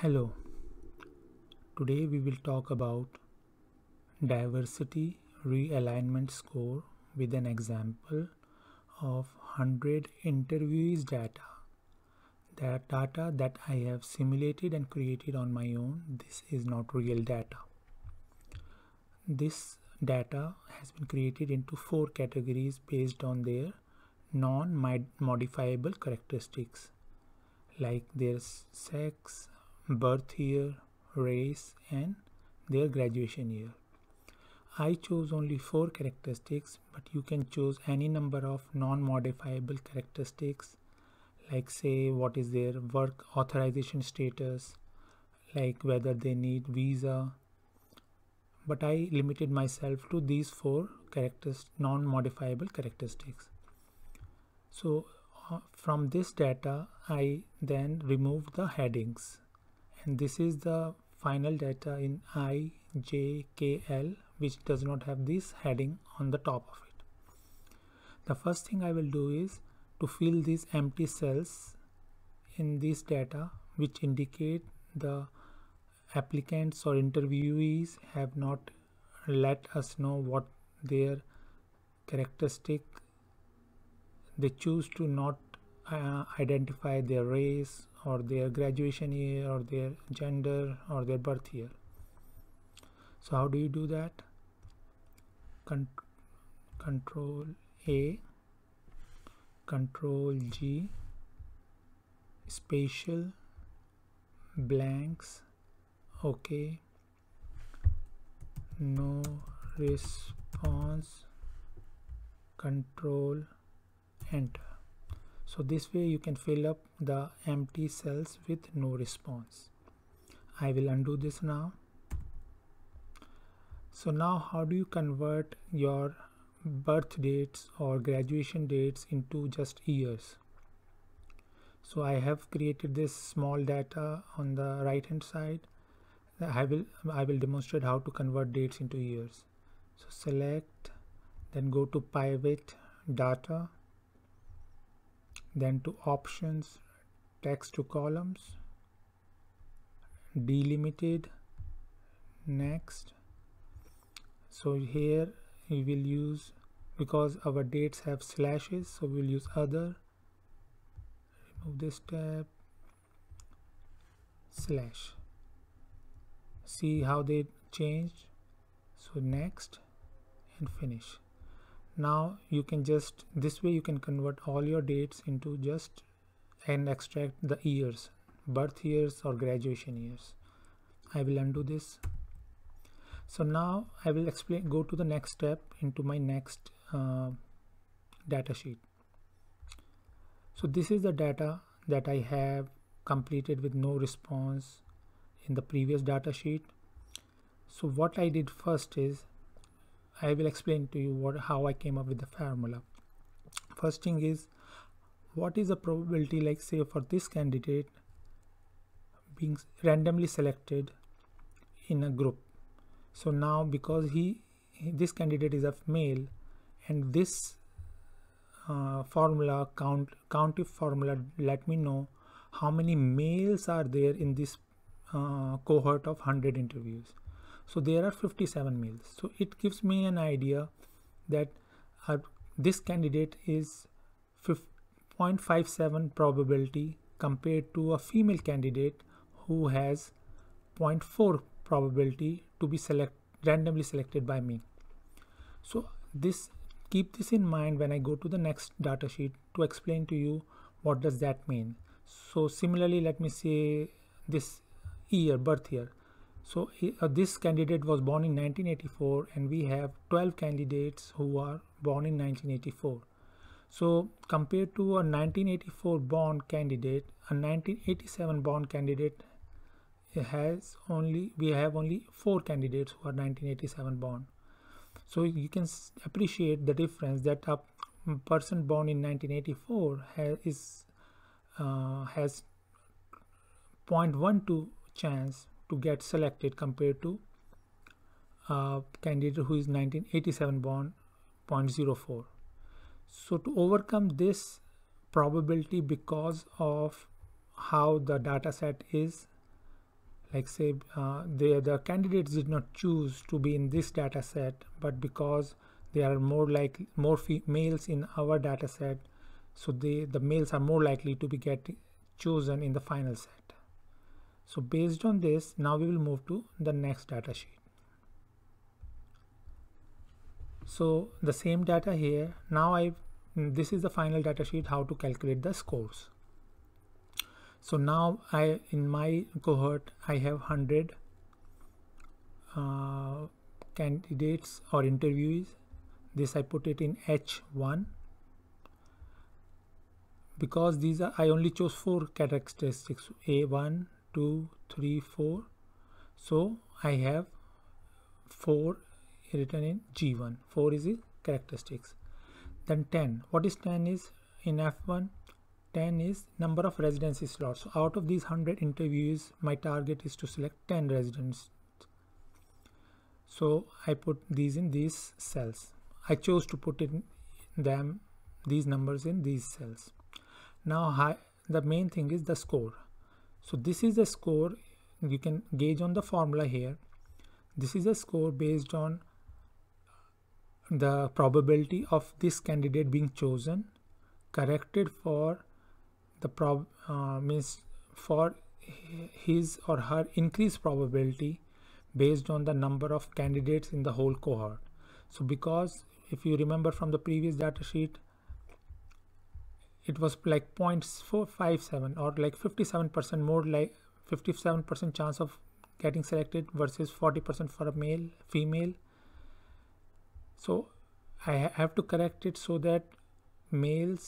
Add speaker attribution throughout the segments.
Speaker 1: Hello. Today we will talk about diversity realignment score with an example of 100 interviewees data. That data that I have simulated and created on my own, this is not real data. This data has been created into four categories based on their non-modifiable characteristics like their sex, birth year, race, and their graduation year. I chose only four characteristics, but you can choose any number of non-modifiable characteristics, like say what is their work authorization status, like whether they need visa. But I limited myself to these four characters, non-modifiable characteristics. So uh, from this data, I then removed the headings this is the final data in i j k l which does not have this heading on the top of it the first thing i will do is to fill these empty cells in this data which indicate the applicants or interviewees have not let us know what their characteristic they choose to not uh, identify their race or their graduation year or their gender or their birth year so how do you do that Con control a control G spatial blanks okay no response control enter so this way you can fill up the empty cells with no response I will undo this now so now how do you convert your birth dates or graduation dates into just years so I have created this small data on the right hand side I will I will demonstrate how to convert dates into years so select then go to pivot data then to options text to columns delimited next so here we will use because our dates have slashes so we'll use other remove this tab slash see how they changed so next and finish now you can just this way you can convert all your dates into just and extract the years birth years or graduation years I will undo this so now I will explain go to the next step into my next uh, data sheet so this is the data that I have completed with no response in the previous data sheet so what I did first is I will explain to you what how I came up with the formula. First thing is what is the probability like say for this candidate being randomly selected in a group. So now because he this candidate is of male and this uh, formula count county formula let me know how many males are there in this uh, cohort of 100 interviews so there are 57 males so it gives me an idea that this candidate is 0.57 probability compared to a female candidate who has 0.4 probability to be select randomly selected by me so this keep this in mind when I go to the next data sheet to explain to you what does that mean so similarly let me say this year birth year so uh, this candidate was born in 1984 and we have 12 candidates who are born in 1984. So compared to a 1984 born candidate, a 1987 born candidate has only, we have only four candidates who are 1987 born. So you can appreciate the difference that a person born in 1984 has, is, uh, has 0.12 chance to get selected compared to a uh, candidate who is 1987 born 0.04 so to overcome this probability because of how the data set is like say uh, the, the candidates did not choose to be in this data set but because they are more like more males in our data set so they the males are more likely to be get chosen in the final set so based on this, now we will move to the next data sheet. So the same data here. Now I this is the final data sheet how to calculate the scores. So now I in my cohort I have 100 uh, candidates or interviewees. This I put it in H1 because these are I only chose four characteristics A1 Two, three, four. 3 4 so I have 4 written in G1 4 is the characteristics then 10 what is 10 is in F1 10 is number of residency slots so out of these 100 interviews my target is to select 10 residents so I put these in these cells I chose to put in them these numbers in these cells now I, the main thing is the score so this is the score you can gauge on the formula here. This is a score based on the probability of this candidate being chosen corrected for the prob uh, means for his or her increased probability based on the number of candidates in the whole cohort. So because if you remember from the previous data sheet, it was like 0.457 or like 57% more like 57% chance of getting selected versus 40% for a male female so i have to correct it so that males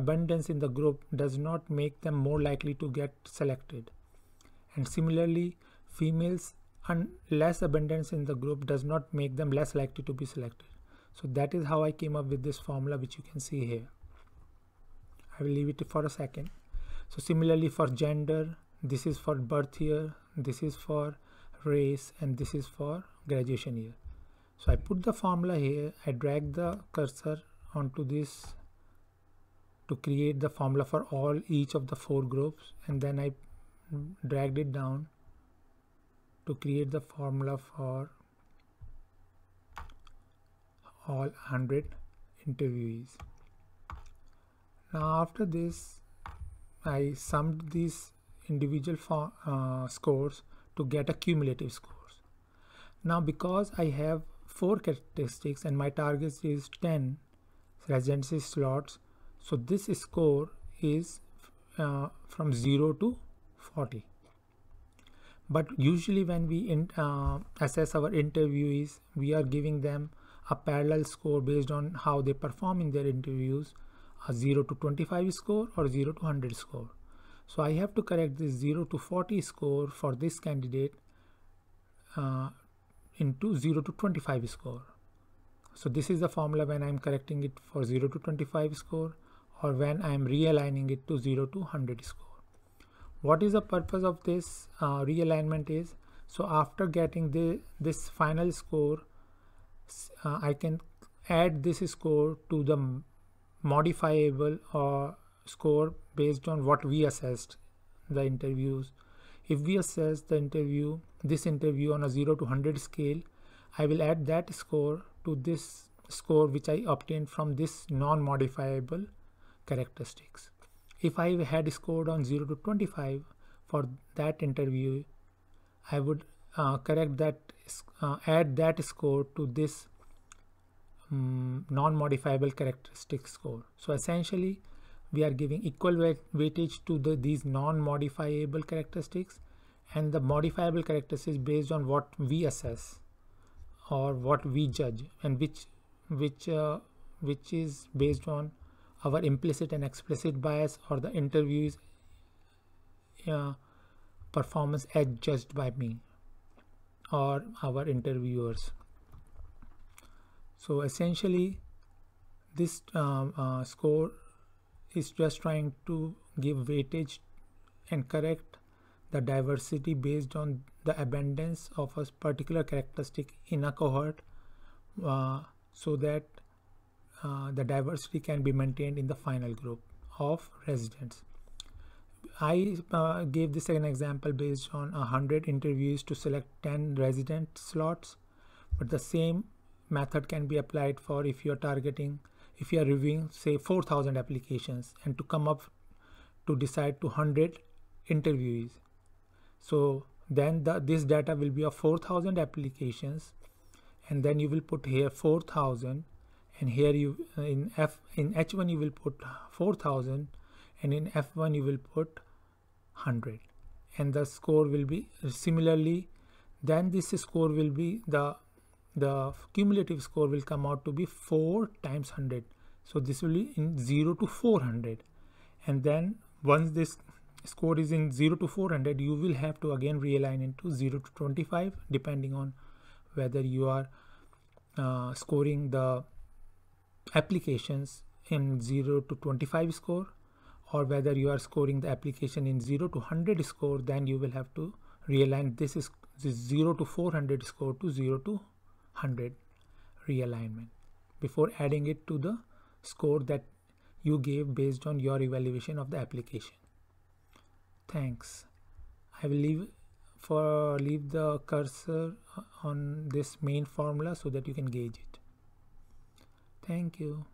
Speaker 1: abundance in the group does not make them more likely to get selected and similarly females and less abundance in the group does not make them less likely to be selected so that is how i came up with this formula which you can see here I will leave it for a second. So similarly for gender, this is for birth year, this is for race and this is for graduation year. So I put the formula here, I drag the cursor onto this to create the formula for all each of the four groups and then I dragged it down to create the formula for all 100 interviewees now after this I summed these individual for, uh, scores to get a cumulative scores now because I have four characteristics and my target is 10 residency slots so this score is uh, from 0 to 40 but usually when we in, uh, assess our interviewees we are giving them a parallel score based on how they perform in their interviews a 0 to 25 score or 0 to 100 score. So I have to correct this 0 to 40 score for this candidate uh, into 0 to 25 score. So this is the formula when I'm correcting it for 0 to 25 score or when I'm realigning it to 0 to 100 score. What is the purpose of this uh, realignment is, so after getting the, this final score, uh, I can add this score to the modifiable or uh, score based on what we assessed the interviews if we assess the interview this interview on a 0 to 100 scale i will add that score to this score which i obtained from this non-modifiable characteristics if i had scored on 0 to 25 for that interview i would uh, correct that uh, add that score to this um, non-modifiable characteristic score. So essentially, we are giving equal weightage to the, these non-modifiable characteristics and the modifiable characteristics based on what we assess or what we judge and which which uh, which is based on our implicit and explicit bias or the interviews uh, performance as judged by me or our interviewers so essentially this um, uh, score is just trying to give weightage and correct the diversity based on the abundance of a particular characteristic in a cohort uh, so that uh, the diversity can be maintained in the final group of residents. I uh, gave this an example based on 100 interviews to select 10 resident slots, but the same method can be applied for if you are targeting if you are reviewing say 4000 applications and to come up to decide to 100 interviewees so then the, this data will be of 4000 applications and then you will put here 4000 and here you in f in h1 you will put 4000 and in f1 you will put 100 and the score will be similarly then this score will be the the cumulative score will come out to be 4 times 100 so this will be in 0 to 400 and then once this score is in 0 to 400 you will have to again realign into 0 to 25 depending on whether you are uh, scoring the applications in 0 to 25 score or whether you are scoring the application in 0 to 100 score then you will have to realign this is this 0 to 400 score to 0 to 100 realignment before adding it to the score that you gave based on your evaluation of the application. Thanks. I will leave for leave the cursor on this main formula so that you can gauge it. Thank you.